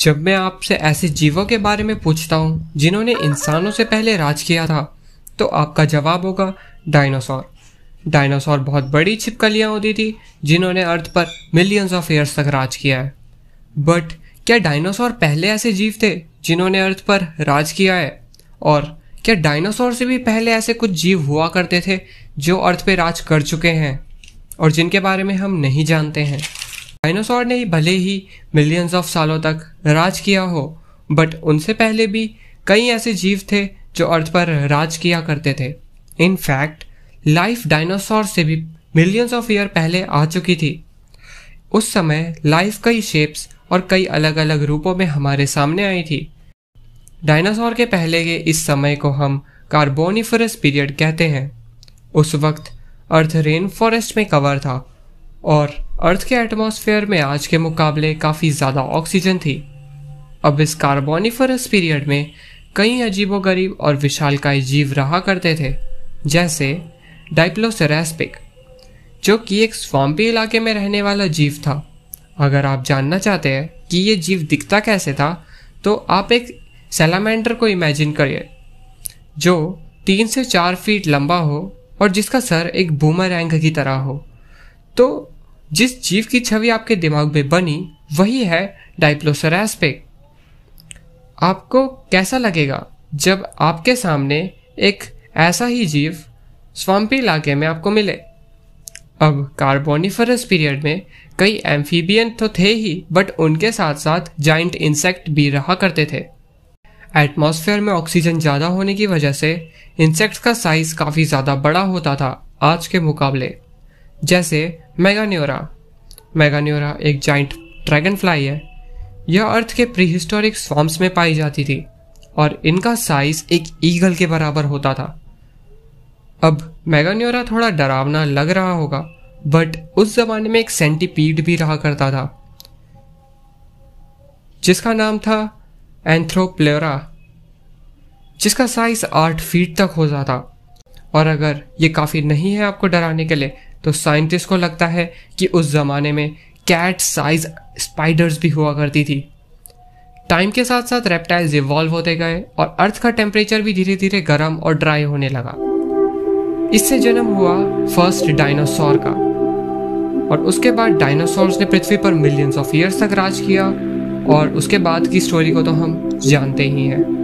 जब मैं आपसे ऐसे जीवों के बारे में पूछता हूँ जिन्होंने इंसानों से पहले राज किया था तो आपका जवाब होगा डायनासोर डायनासोर बहुत बड़ी छिपकलियाँ होती थी जिन्होंने अर्थ पर मिलियंस ऑफ ईयर्स तक राज किया है बट क्या डायनासोर पहले ऐसे जीव थे जिन्होंने अर्थ पर राज किया है और क्या डायनासोर से भी पहले ऐसे कुछ जीव हुआ करते थे जो अर्थ पर राज कर चुके हैं और जिनके बारे में हम नहीं जानते हैं डायनासोर ने भले ही मिलियंस ऑफ सालों तक राज किया हो बट उनसे पहले भी कई ऐसे जीव थे जो अर्थ पर राज किया करते थे इनफैक्ट लाइफ डायनासोर से भी मिलियंस ऑफ ईयर पहले आ चुकी थी उस समय लाइफ कई शेप्स और कई अलग अलग रूपों में हमारे सामने आई थी डायनासोर के पहले के इस समय को हम कार्बोनिफरस पीरियड कहते हैं उस वक्त अर्थ रेन फॉरेस्ट में कवर था और अर्थ के एटमॉस्फेयर में आज के मुकाबले काफ़ी ज़्यादा ऑक्सीजन थी अब इस कार्बोनिफरस पीरियड में कई अजीबोगरीब और विशालकाय जीव रहा करते थे जैसे डाइप्लोसेरेस्पिक जो कि एक स्वाम्पी इलाके में रहने वाला जीव था अगर आप जानना चाहते हैं कि ये जीव दिखता कैसे था तो आप एक सेलामेंडर को इमेजिन करिए जो तीन से चार फीट लंबा हो और जिसका सर एक बूमर की तरह हो तो जिस जीव की छवि आपके दिमाग में बनी वही है डाइप्लोसरास पे आपको कैसा लगेगा जब आपके सामने एक ऐसा ही जीव स्वाम्पी इलाके में आपको मिले अब कार्बोनिफरस पीरियड में कई एम्फीबियन तो थे ही बट उनके साथ साथ जाइंट इंसेक्ट भी रहा करते थे एटमॉस्फेयर में ऑक्सीजन ज़्यादा होने की वजह से इंसेक्ट का साइज़ काफ़ी ज़्यादा बड़ा होता था आज के मुकाबले जैसे मेगान्योरा मेगान्योरा एक जाइंट ड्रैगन फ्लाई है यह अर्थ के प्रीहिस्टोरिक स्वॉम्स में पाई जाती थी और इनका साइज एक ईगल के बराबर होता था अब मेगान्योरा थोड़ा डरावना लग रहा होगा बट उस जमाने में एक सेंटीपीड भी रहा करता था जिसका नाम था एंथ्रोप्लेरा जिसका साइज आठ फीट तक हो जाता और अगर ये काफ़ी नहीं है आपको डराने के लिए तो साइंटिस्ट को लगता है कि उस ज़माने में कैट साइज स्पाइडर्स भी हुआ करती थी टाइम के साथ साथ रेप्टाइल्स इवॉल्व होते गए और अर्थ का टेम्परेचर भी धीरे धीरे गर्म और ड्राई होने लगा इससे जन्म हुआ फर्स्ट डायनासोर का और उसके बाद डायनासोर्स ने पृथ्वी पर मिलियंस ऑफ ईयर्स तक राज किया और उसके बाद की स्टोरी को तो हम जानते ही हैं